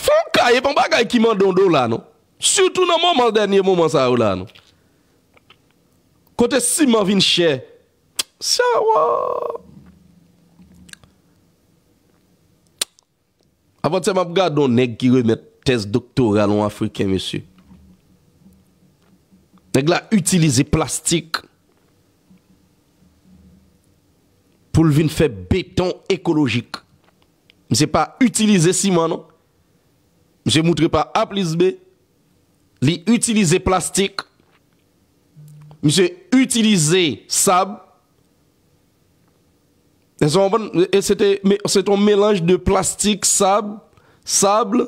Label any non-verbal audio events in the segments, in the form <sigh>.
Fonkaye pan bagay ki mandon do la nou Soutou nan mouman denye mouman sa ou la nou Kote Simon vin chè Sa waa Apo te map gado neg gire met test doktoral Ou afriken mesu Neg la utilize plastik Poul vin fe beton ekologik Mi se pa utilize Simon nou mi se moutre pa aplisbe, li utilize plastik, mi se utilize sab, se ton mèlange de plastik, sab, sab,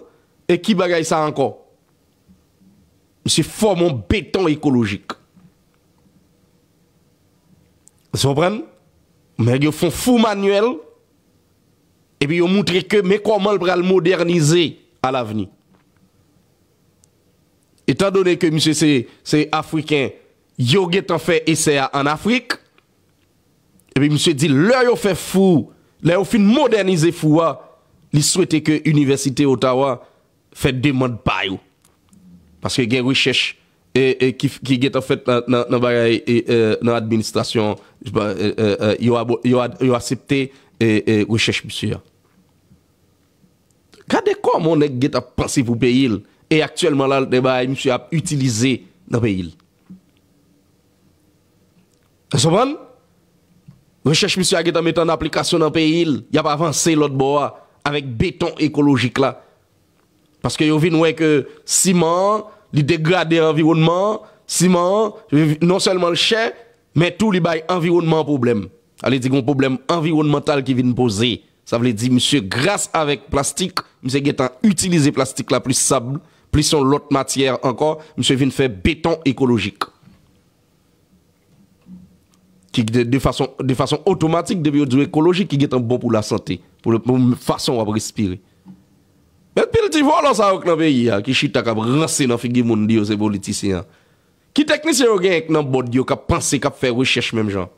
e ki bagay sa anko, mi se fò mon beton ekologik. Se fò pren, mi yon fò fò manuel, e pi yon moutre ke, mi kwa manl pral modernizey, A la veni. Etan do de ke msye se afriken, yo get an fe eseya an Afrik, e eh bi msye di, le yo fe fou, le yo fin modernize fou wa, ah, li souwete ke Universite Ottawa fe deman bayou. Paske gen wichesh, eh, ki eh, get an fe nan baray, nan administrasyon, yo asepte, wichesh msye ya. Gade kwa moun ek get ap pransif ou pe yil? E aktuelman lan l de bay, e msye ap utilize nan pe yil. A sopan? Recheche msye a get ap metan aplikasyon nan pe yil, yap avanse l ot bo a, avek beton ekologik la. Paske yo vin wek siman, li degrade environman, siman, non selman l chè, men tou li bay environman problem. A li digon problem environman tal ki vin posey. Sa vle di, msye grase avek plastik, msye getan utilize plastik la plis sabl, plis son lot matyere ankor, msye vin fè beton ekologik. Ki de fason otomatik de biyo djou ekologik ki getan bon pou la sante, pou fason wap respire. Met pil ti vo lan sa wak nan beyi ya, ki chita kab rase nan figi moun diyo se boli ti si ya. Ki teknisyen wak gen ek nan bodi yo kap panse kap fè wè chèche menm jan.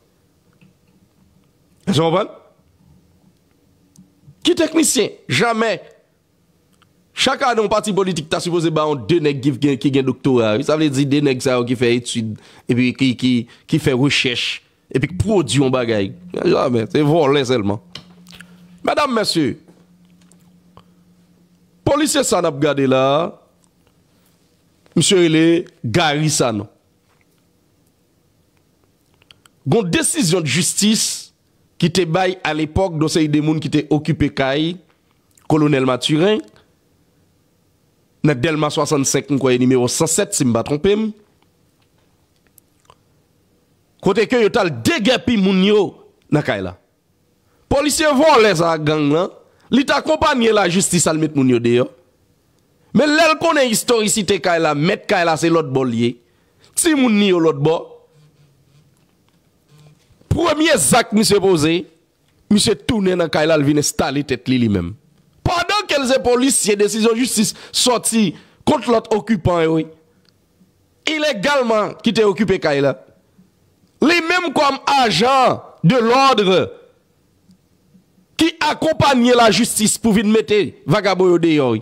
Ese wap an? Ki teknisyen? Jamè. Chaka anè yon pati politik, ta supose ba yon denèk gif gen doktorat. Sa vle di denèk sa yon ki fè etude, epi ki fè rechèche, epi ki prodyon bagay. Jamè, se yon volen selman. Madame, monsieur, polisye san ap gade la, monsieur ilè, gari san. Gon desisyon de justice, ki te bay al epok do se yi de moun ki te okupe kai, kolonel Maturin, net delma 65 mkwaye nimeyo 107 si mba trompem, kote kyo yotal degepi moun nyo na kaila. Polisye vwa lez a gang lan, li ta kompanye la justi salmet moun nyo deyo, men lel konen istorisi te kaila, met kaila se lot bol ye, ti moun nyo lot bol, Premier acte monsieur posé, monsieur tourné dans Kaila, il vient installer tête lui-même. Pendant que les policiers, décision justice sorti contre l'autre occupant, oui. Illégalement qui était occupé Kaila. Les mêmes comme agents de l'ordre qui accompagnait la justice pour venir mettre vagabond dehors.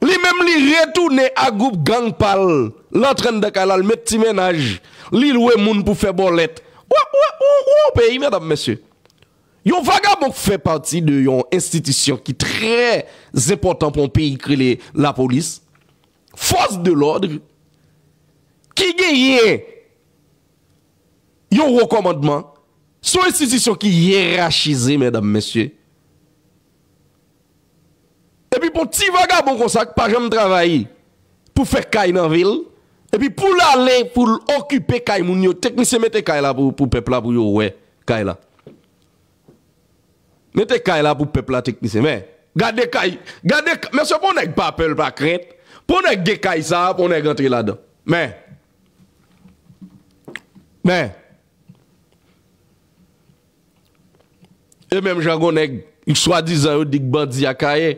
Les même li retourné à groupe gang pal, l'entraîne de Kaila, le mettre ménage, li loué moun pour faire bolette. Ou, ou, ou, ou, peyi, mèdame, mèsyè. Yon vagabon fè parti de yon institisyon ki trè zèpotan pou mpeyikri la polis. Fos de l'ordre, ki geye yon rekomandman, sou institisyon ki yé rachize, mèdame, mèsyè. E pi pou ti vagabon konsak, pa jèm travayi pou fèk kaj nan vil, E pi pou la lè, pou l'okupè kay moun yo, teknise metè kay la pou pepla pou yo wey, kay la. Metè kay la pou pepla teknise, men. Gade kay, gade, mè se pou nèk pa apel pa krent, pou nèk gè kay sa, pou nèk antre la do. Men. Men. Men. E mèm jangon nèk, yu swadi zan yo dik bandzi a kaye,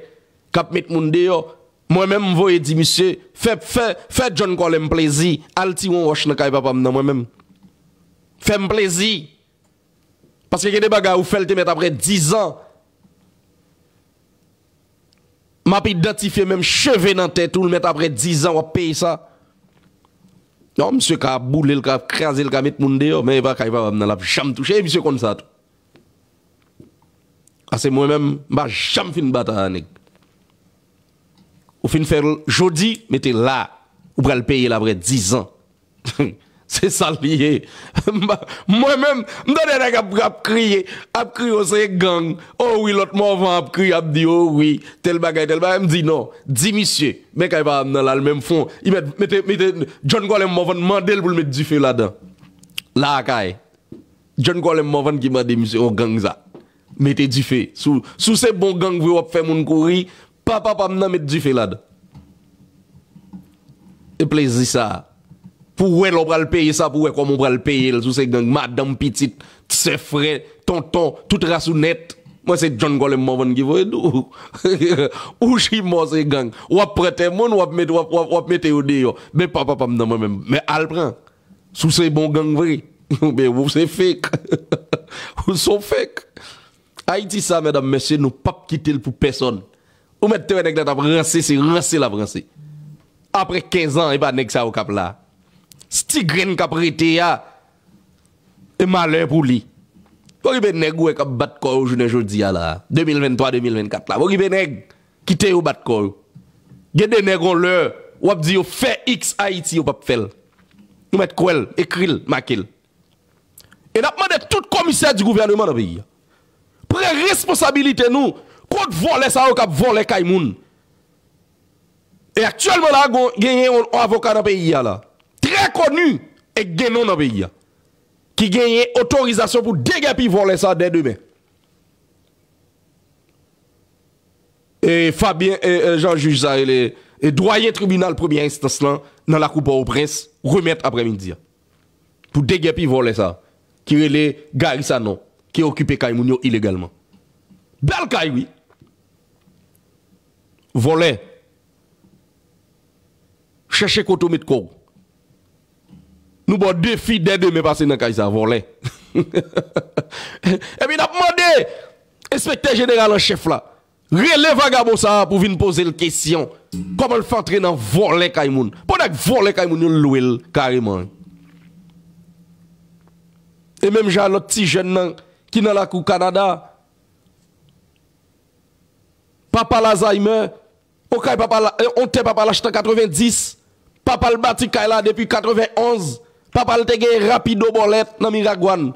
kap met moun de yo. Mwen men mvoye di misye Fè joun kòlè mplezi Al ti wò wòch nan kay papam nan mwen men Fè mplezi Paske kède baga ou fèl te met apre 10 an Mapidati fè mèm cheve nan tèt ou Met apre 10 an wò pey sa Mwen non, mse ka boule l ka kreze l ka mit moun de yo Mwen mva e kay papam nan la Jame touche mse kon sa Ase mwen men mba jame fin batan anek Ou fin fè jodi, mette la. Ou pral peye la bret 10 an. Se salpiye. <laughs> Mwen men, mdade rey ap kriye. Ap kriye ou se gang. Oh ouwi lot mouvan ap kriye, ap di oh ouwi. Tel bagay, tel bagay, mdi non. 10 misye. Mwen kaj pa mnen la l'mem fon. I mette, mette, mette, John Gwolem mouvan mandel pou l'met di fe la dan. La akay. John Gwolem mouvan ki mwade misye ou oh gang za. Mette di fe. Sou se bon gang vwe wap fè moun kori, Pa pa pa mnamet di felad. E plezi sa. Pou we l'obral peye sa, pou we kwa mbral peye el sou se gang. Madame Petit, Tsefrey, Tonton, tout rasounet. Mwen se John Golem Mawon givou edou. <laughs> Ou jim mwose gang. Wap prete moun, wap mete yodi yo. Be pa pa pa mnamem. Me alpren. Sou se bon gang vri. <laughs> Be wou se fek. Wou <laughs> sou fek. A iti sa mdam mesye nou pap kitil pou peson. Ou met tewe nek let ap rase, se rase la prase. Apre 15 an, e pa nek sa ou kap la. Sti gren kap rete ya, e male pou li. Voi ki ben neg ou e kap batkou ou jounen joudi ya la, 2023-2024 la. Voi ki ben neg, kite ou batkou. Gede neg ou le, wap di yo, fe x Haiti ou pap fel. Ou met kwel, ekril, makil. E nap man de tout komisyat di gouvyan ou man ap yi ya. Pre responsabilite nou, Fout vole sa ou kap vole Kaimoun. E aktuelman la genye avokat nan peyi ya la. Tre konu e genon nan peyi ya. Ki genye otorizasyon pou degye pi vole sa den demen. E Fabien, e Jean-Juizan, e, e, e doyye tribunal premier instant lan nan la koupa ou prens remet apre midi ya. Pou degye pi vole sa. Ki rele garisa nan. Ki okupe Kaimoun yo ilegalman. Bel Kaiwi. Vole. Cheche koto mit kou. Nou bon defi dede me pase nan kaiza. Vole. <laughs> E mi nap mwande. Espektè genèral an chef la. Rele vaga bo sa pou vin pose l kèsyon. Koman l fantre nan vore le kaimoun. Ponak vore le kaimoun yon louel. Karimany. E menm jan lot ti jèn nan. Ki nan la kou Kanada. Papa la za imè. Euh, on papa on en 90, papa le bâti là depuis 91, papa le rapide rapido bolette dans Miragouane.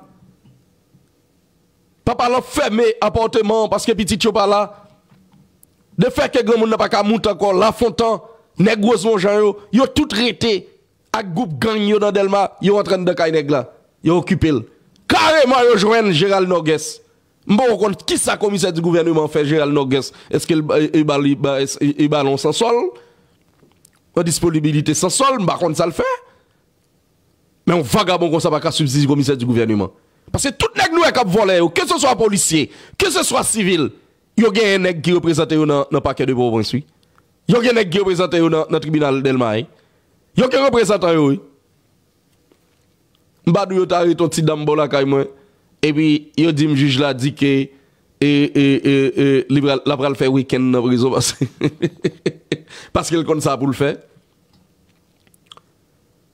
Papa l'a fermé appartement parce que petit yo pas De fait que grand monde n'a pas qu'à monter encore la fontan, nèg gros mon gens yo, yo tout rété à groupe gang yo dans Delma, yo en train de kay nèg là. Yo occupé. Carrément yo joine Gérald Nogues. Mba kon kont ki sa komisè di gouvernement fè, jè al no gès, eske e balon san sol, a disponibilité san sol, mba kon sa l fè, mba yon vagabon kon sa baka subzizi komisè di gouvernement. Pase tout nèk nou e kap vole yo, ke se so a polisye, ke se so a sivil, yon gen yon nèk ki reprezentè yo nan pakè de bovonswi, yon gen nèk ki reprezentè yo nan tribunal del mai, yon gen reprezentè yo, mba nou yon tarè ton ti dam bolakay mwen, E pi yo di m juj la di ke E e e e La pral fe weekend nan briso basi He he he he Paske l kon sa pou l fe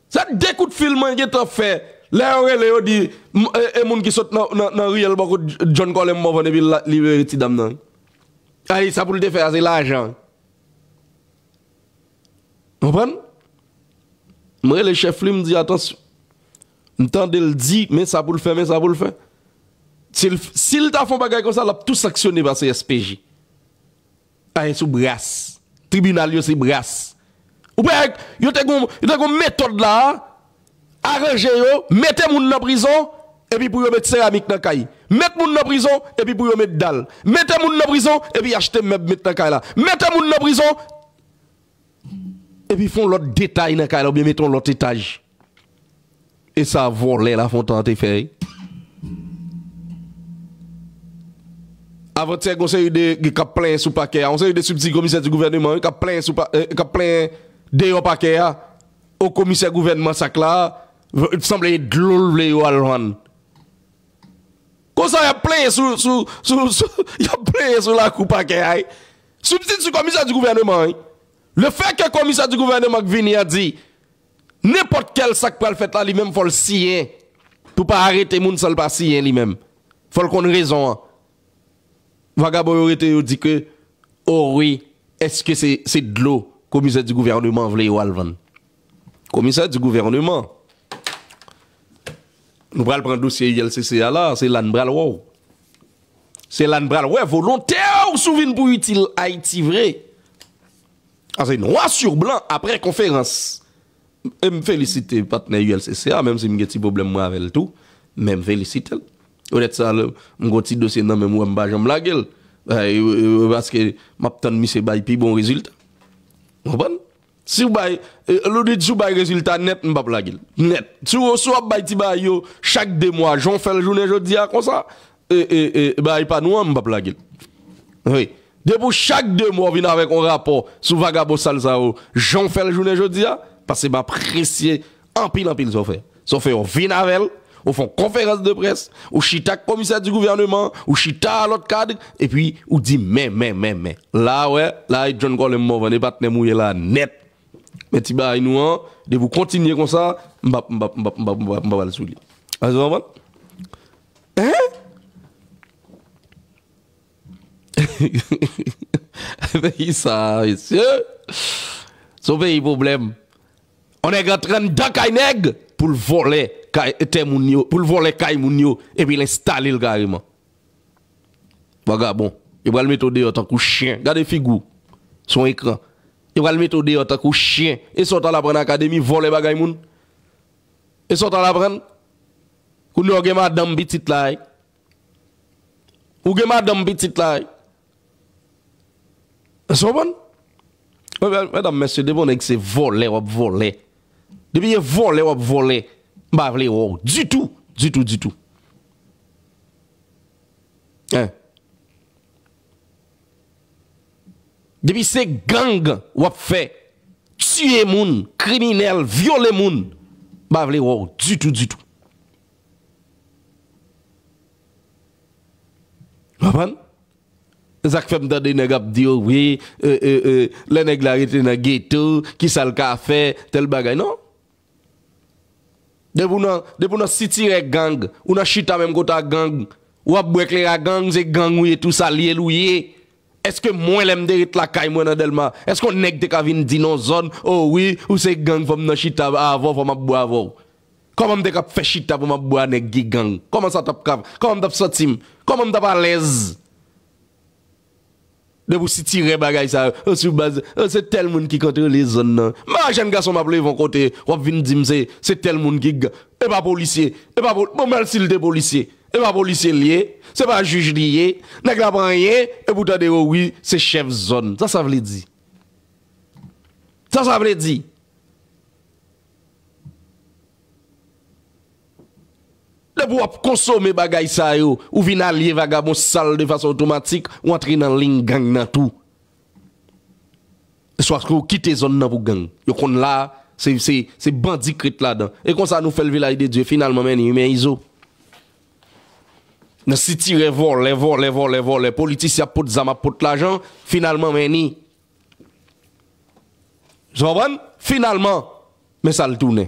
Sa dekout filman Ge to fe Le orre bon, bon, le yo di E moun ki sot nan riyel bako John Collins mou vane bi liberty dam nan Ay sa pou l de fe a zi la jan Mwen pren Mwen re le chef li m di Atans Mwen tan de l di Me sa pou l fe me sa pou l fe Sil ta fon bagay kon sa, la pou tout saksyonne ba se SPJ. Aye sou bras. Tribunal yo se bras. Ou pe, yo te goun metode la, arreje yo, mette moun na prizon, epi pou yo mette ceramik nan kay. Mette moun na prizon, epi pou yo mette dal. Mette moun na prizon, epi achete mette moun nan kay la. Mette moun na prizon, epi fon lot detay nan kay la, ou bi mette moun lot etaj. E sa fon lè la, fon ton anteferi. Vot se yon se yon de ka plen sou pake ya On se yon de sou petit komisyen di gouvernement Ka plen deyo pake ya Ou komisyen gouvernement sak la Vot se yon deyol vle yo alwan Kousan yon plen sou Yon plen sou lakou pake ya Sou petit sou komisyen di gouvernement Le fe ke komisyen di gouvernement Vini a di Nepot kel sak pal fet la li men Fol siyen Tou pa arete moun sal pa siyen li men Fol kon rezon an Vagabon yorite yor di ke, ori, eske se dlo komise di gouvernement vle yor alvan. Komise di gouvernement. Nou pral pran dousye YLCCA la, se lan pral wou. Se lan pral wou, volonte ou souvin pou yotil Haiti vre. Ase ah, yon roi sur blan apre konferans. M felisite patne YLCCA, mem se m geti problem mwen avel tou, mem felisite l. Ou net sa lè, mgo ti dosye nan mè mwa mba jom lage lè. Bay, ou e, e, e, baske, map tan mi se bay pi bon rezultat. Mwen ban. Si ou bay, lodi di sou bay rezultat net mba blage lè. Net. Si ou sou ap bay ti bay yo, chak de mwa, jom fel jounè jodi a konsa, e bay pa nouan mba blage lè. Oui. De pou chak de mwa vina vek an rapor sou vagabo salsa ou jom fel jounè jodi a, pase ba presye an pil an pil so fe. So fe yo vina vel lè. ou font conférence de presse, ou chita commissaire du gouvernement, ou chita à l'autre cadre, et puis, ou dit, mais, mais, mais, mais. Là, ouais, là, John Golem Mouvan, et pas mouiller là, net. Mais tu bah, nous, hein, de vous continuer comme ça, mbap, mbap, mbap, mbap, mbap, mbap, le soulier. Vous ah, Hein? pays <laughs> ça, monsieur. C'est un problème. On est en train de d'accueillir pour le voler. pou l vole kay moun yo, epi l estalil gari man. Bwaga bon, i walme to deyo tan kou chien, gade figou, son ekran, i walme to deyo tan kou chien, e sot alapren akademi vole bagay moun, e sot alapren, kou nou ogema dam bitit lai, ogema dam bitit lai, e sot bon, wè dam mè se de bon ek se vole wop vole, de biye vole wop vole, Ba vle wou, du tout, du tout, du tout. Ha? Depi se gang wap fe, tue moun, kriminel, viole moun, ba vle wou, du tout, du tout. Wapan? Zak fem dadi negap diyo oh, we, euh, euh, euh, le neg la rete na geto, ki sal ka fe, tel bagay, non? Depou nan sitire gang, ou nan chita men gouta gang, ou ap bwekle a gang, zek gang ouye tout sa liye louye, eske mwen lem derit lakay mwen adelman, eske ou nek dek avin dinozon, ou oh wye, ou se gang fom nan chita avon fom ap bo avon. Koman dek ap fe chita fom ap bo anegi gang, koman sa tap kav, koman dap sotim, koman dap alez. Ne pou si tire bagay sa euh, soubazi. Se euh, tel moun ki kontre li zon nan. Ma jen gaso m aple yon kote. Wap vin di mse. Se tel moun ki g. E pa polisye. E pa polisye. Mou mersil de polisye. Oh e pa polisye liye. Se pa jujliye. Nèk la panye. E pou tade oui. Se chef zon. Sa sa vle di. Sa sa vle di. Le pou ap konsome bagay sa yo. Ou vina liye vagabon sal de fasyon otomatik. Ou antri nan ling gang nan tou. E swak kou kite zon nan pou gang. Yo kon la, se bandi krit la dan. E kon sa nou felvi la ide dwe. Finalman meni, yu meni zo. Na siti revol, revol, revol, revol. Le politisyap pot zama pot la jan. Finalman meni. Zon ban? Finalman. Meni sa l tou ne.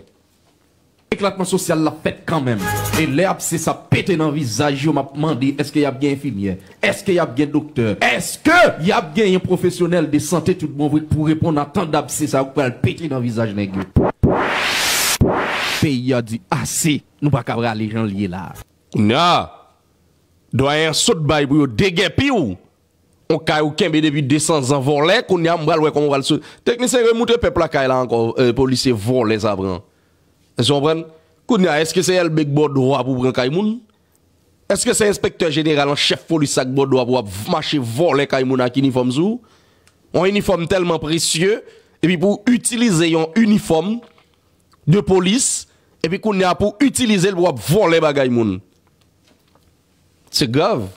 Eklatman sosyal la fet kanmem. E le apse sa pete nan vizaj yo m ap mandi eske yap gen finye? Eske yap gen dokteur? ESKE YAP GEN YON PROFESYONEL DE SANTE TOUD MON VREK POU REPONDE AN TANT D'APSE SA WAKO PETE NAN VIZAJ NEN GE? PE YADU ASI NOU PA KABRA LE JANLIYE LA. Nya, doyan sot bay bou yo degen pi ou? On kay ou kenbe debi desan zan vor lèk ou ni am bral wèk om bral sot. Tek ni se remoute pe plakay la anko pou lise vor lèz abran. E si yon pren, koun ya, eske se yon begbo do ap ou pren Kaimoun? Eske se inspektor general an chef foli sakbo do ap wap vmache vwole Kaimoun ak uniform zou? On uniform telman presye, epi pou utilize yon uniform de polis, epi koun ya, pou utilize l wap vwole ba Kaimoun. Se gav?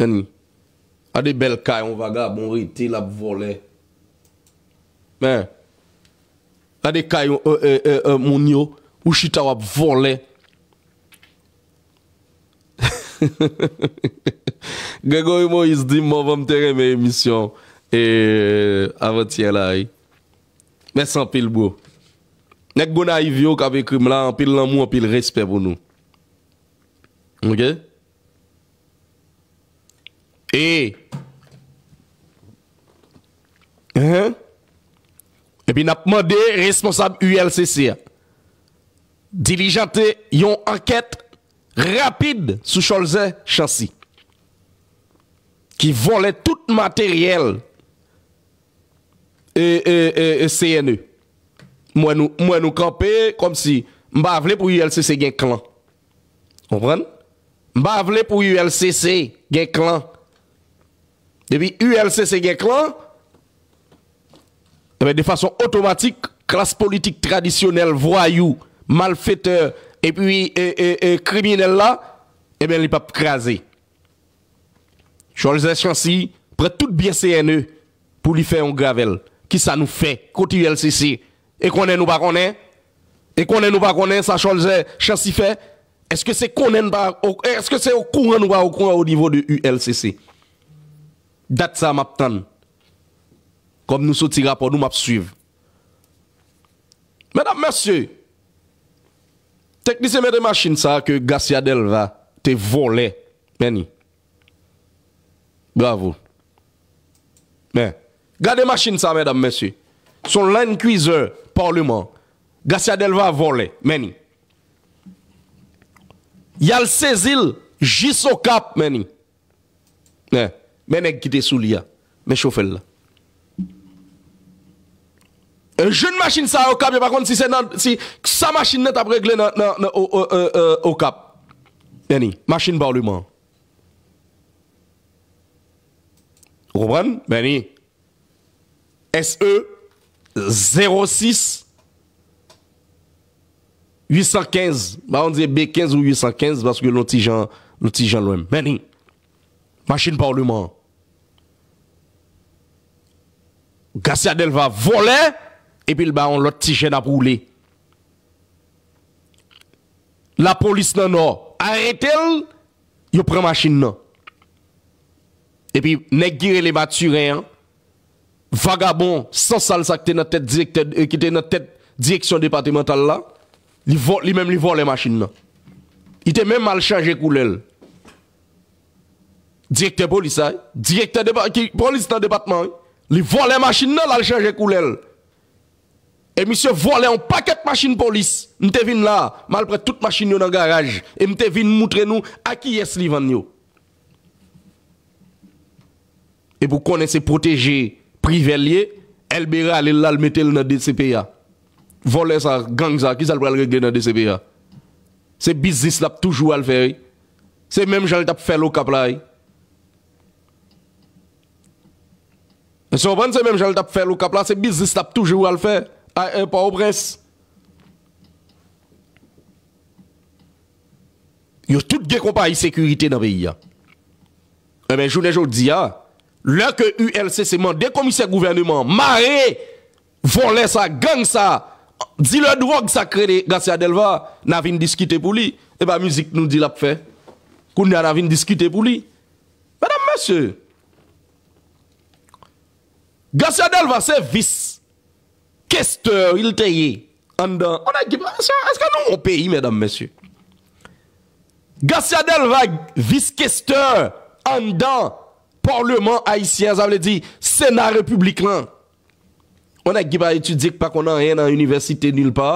Men, ade bel kay, on va gav, on re iti la vwole. Men, A de kay moun yo. Ou chita wap volen. <laughs> Gregorimo is di moun vam tere mwen emisyon. E euh, avatye la. Eh. Mwen san pil bo. Nek bon a yi vyo kave krim la. An pil lan moun an pil respet bon nou. Ok? E! E! E! Epi nap mande responsable ULCC a. Dilijante yon anket rapide sou cholze chansi. Ki vole tout materiel e CNE. Mwen nou kampe kom si mba vle pou ULCC gen klan. Kompran? Mba vle pou ULCC gen klan. Epi ULCC gen klan... Eh ben, de façon automatique, classe politique traditionnelle, voyou, malfaiteurs, et puis criminels là, eh bien, il pas crasé. Charles Chancy prête tout bien CNE pour lui faire un gravel. Qui ça nous fait? Côté ULCC Et qu'on est nous pas Et qu'on est nous pas Ça Charles Chancy fait? Est-ce que c'est qu'on est Est-ce que c'est au courant nous pas au courant au niveau de ULCC? Date ça m'attend. kom nou sou tiga pou nou map suiv. Mèdam mèsyè, teknise mède machin sa, ke Gassi Adelva te vole, meni. Bravo. Mè, gade machin sa mèdam mèsyè, son lèn kuize, parleman, Gassi Adelva vole, meni. Yal Sezil, Jisokap, meni. Mè, mè neg ki te sou li ya, mè chou fèl la. Euh, jeune machine ça au cap, par contre si c'est si sa machine n'est pas réglée au, cap. Denis, machine parlement. Vous comprenez Benny. SE 06 815. on dit B15 ou 815 parce que l'autre gens l'autre gens l'OM. Benny. Machine parlement. Garcia Delva volait epi l baon lot ti jen ap roule. La polis nan nou, arete l, yo pre machin nan. Epi, nek gire le batu re an, vagabon, san sal sa ki te nan tet direksyon euh, departemental la, li menm li vo le machin nan. I te menm al chanje kou l el. Direkte polis ay, direkte departemental, ki polis nan departemental, li vo le machin nan al chanje kou l el. E mi se vole an paket machin polis. Mte vin la, malpre tout machin yo nan garaj. E mte vin moutre nou a ki yes li van yo. E pou konen se proteje, privelye, elbe ra alil la almetel nan DCPA. Vole sa gang za, ki sal prel regle nan DCPA. Se bizis la ap toujou alferi. Se menm jal tap fe lo kap la. Se menm jal tap fe lo kap la, se bizis la ap toujou alferi. E, Yos tout gen kompa yi sekurite nan beyi ya Ebe jounen joun di ya Lè ke ULC seman de komise gouvernement Mare, von lè sa, gang sa Di lè drog sakre de Gassia Delva Navin diskite pou li Eba müzik nou di lap fe Koun ya navin diskite pou li Madame monsieur Gassia Delva se vis Kester il teye andan. Anak giba, ank anon moun peyi, medanm mesye. Garcia Del Vague, vis Kester andan, Parlement Haitien, zanv le di, Senat Republikan. Anak giba, etu dik pa konan en an Universite nil pa.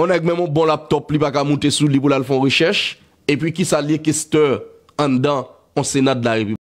Anak memon bon laptop li baka moutesou li pou la l fon richèche. E pi ki sa li Kester andan an Senat la Republikan.